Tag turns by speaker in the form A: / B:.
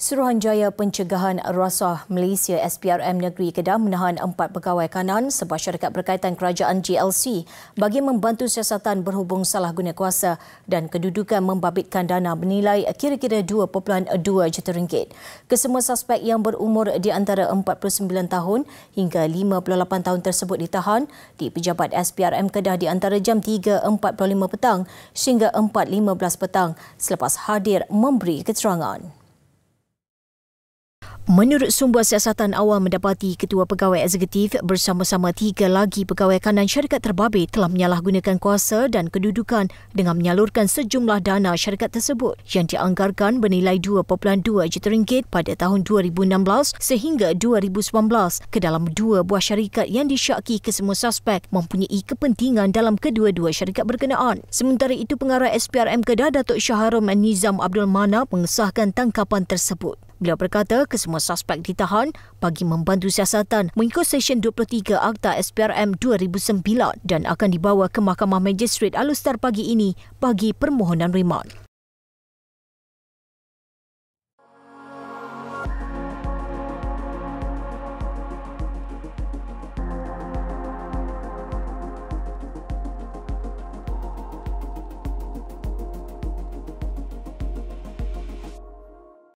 A: Suruhanjaya Pencegahan Rasuah Malaysia SPRM Negeri Kedah menahan empat pegawai kanan sebuah syarikat berkaitan kerajaan GLC bagi membantu siasatan berhubung salah guna kuasa dan kedudukan membabitkan dana bernilai kira-kira 2.2 juta ringgit. Kesemua suspek yang berumur di antara 49 tahun hingga 58 tahun tersebut ditahan di pejabat SPRM Kedah di antara jam 3.45 petang sehingga 4.15 petang selepas hadir memberi keterangan. Menurut sumber siasatan awal mendapati ketua pegawai eksekutif bersama-sama tiga lagi pegawai kanan syarikat terbabit telah menyalahgunakan kuasa dan kedudukan dengan menyalurkan sejumlah dana syarikat tersebut yang dianggarkan bernilai 2.2 juta ringgit pada tahun 2016 sehingga 2019 ke dalam dua buah syarikat yang disyaki kesemua suspek mempunyai kepentingan dalam kedua-dua syarikat berkenaan. Sementara itu pengarah SPRM Kedah Datuk Syaharul Nizam Abdul Mana mengesahkan tangkapan tersebut. Beliau berkata kesemua suspek ditahan bagi membantu siasatan mengikut Seksyen 23 Akta SPRM 2009 dan akan dibawa ke Mahkamah Magistrate Alustar pagi ini bagi permohonan remand.